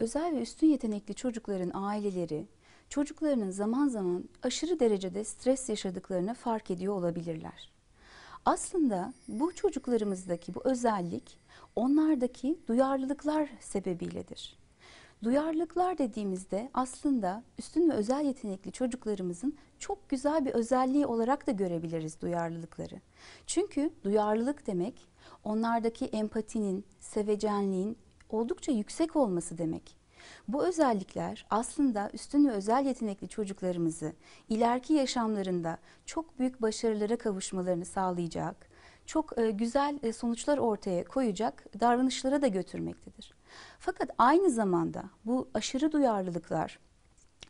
özel ve üstün yetenekli çocukların aileleri çocuklarının zaman zaman aşırı derecede stres yaşadıklarını fark ediyor olabilirler. Aslında bu çocuklarımızdaki bu özellik onlardaki duyarlılıklar sebebiyledir. Duyarlılıklar dediğimizde aslında üstün ve özel yetenekli çocuklarımızın çok güzel bir özelliği olarak da görebiliriz duyarlılıkları. Çünkü duyarlılık demek onlardaki empatinin, sevecenliğin oldukça yüksek olması demek. Bu özellikler aslında üstün ve özel yetenekli çocuklarımızı ileriki yaşamlarında çok büyük başarılara kavuşmalarını sağlayacak, çok e, güzel e, sonuçlar ortaya koyacak davranışlara da götürmektedir. Fakat aynı zamanda bu aşırı duyarlılıklar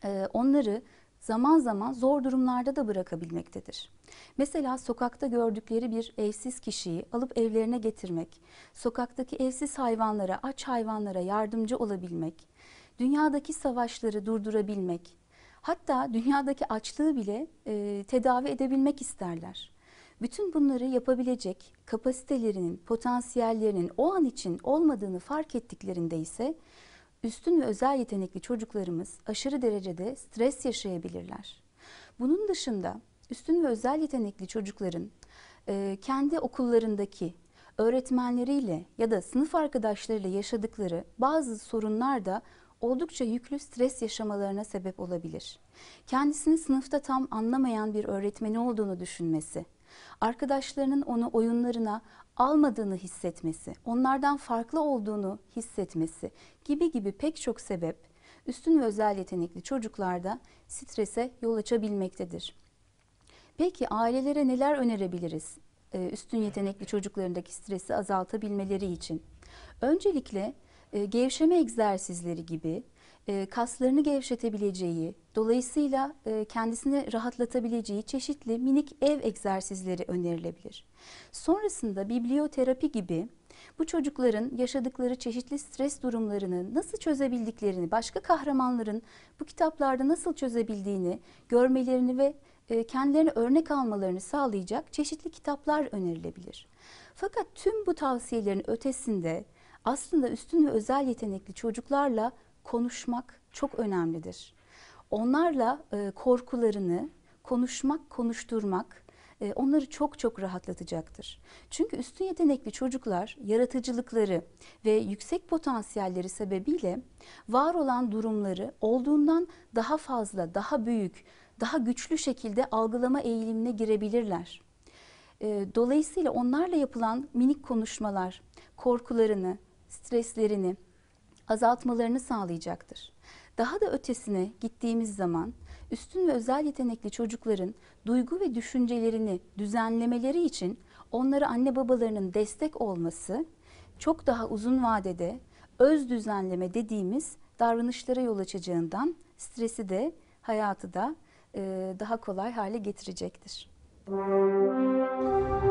e, onları zaman zaman zor durumlarda da bırakabilmektedir. Mesela sokakta gördükleri bir evsiz kişiyi alıp evlerine getirmek, sokaktaki evsiz hayvanlara, aç hayvanlara yardımcı olabilmek, dünyadaki savaşları durdurabilmek, hatta dünyadaki açlığı bile e, tedavi edebilmek isterler. Bütün bunları yapabilecek kapasitelerinin, potansiyellerinin o an için olmadığını fark ettiklerinde ise üstün ve özel yetenekli çocuklarımız aşırı derecede stres yaşayabilirler. Bunun dışında üstün ve özel yetenekli çocukların e, kendi okullarındaki öğretmenleriyle ya da sınıf arkadaşlarıyla yaşadıkları bazı sorunlar da oldukça yüklü stres yaşamalarına sebep olabilir. Kendisini sınıfta tam anlamayan bir öğretmeni olduğunu düşünmesi, arkadaşlarının onu oyunlarına almadığını hissetmesi, onlardan farklı olduğunu hissetmesi gibi gibi pek çok sebep üstün ve özel yetenekli çocuklarda strese yol açabilmektedir. Peki ailelere neler önerebiliriz? E, üstün yetenekli çocuklarındaki stresi azaltabilmeleri için. Öncelikle e, gevşeme egzersizleri gibi e, kaslarını gevşetebileceği, dolayısıyla e, kendisini rahatlatabileceği çeşitli minik ev egzersizleri önerilebilir. Sonrasında biblioterapi gibi bu çocukların yaşadıkları çeşitli stres durumlarını nasıl çözebildiklerini, başka kahramanların bu kitaplarda nasıl çözebildiğini görmelerini ve e, kendilerine örnek almalarını sağlayacak çeşitli kitaplar önerilebilir. Fakat tüm bu tavsiyelerin ötesinde aslında üstün ve özel yetenekli çocuklarla konuşmak çok önemlidir. Onlarla e, korkularını konuşmak, konuşturmak e, onları çok çok rahatlatacaktır. Çünkü üstün yetenekli çocuklar yaratıcılıkları ve yüksek potansiyelleri sebebiyle var olan durumları olduğundan daha fazla, daha büyük, daha güçlü şekilde algılama eğilimine girebilirler. E, dolayısıyla onlarla yapılan minik konuşmalar korkularını, streslerini, azaltmalarını sağlayacaktır. Daha da ötesine gittiğimiz zaman üstün ve özel yetenekli çocukların duygu ve düşüncelerini düzenlemeleri için onları anne babalarının destek olması çok daha uzun vadede öz düzenleme dediğimiz davranışlara yol açacağından stresi de hayatı da daha kolay hale getirecektir. Müzik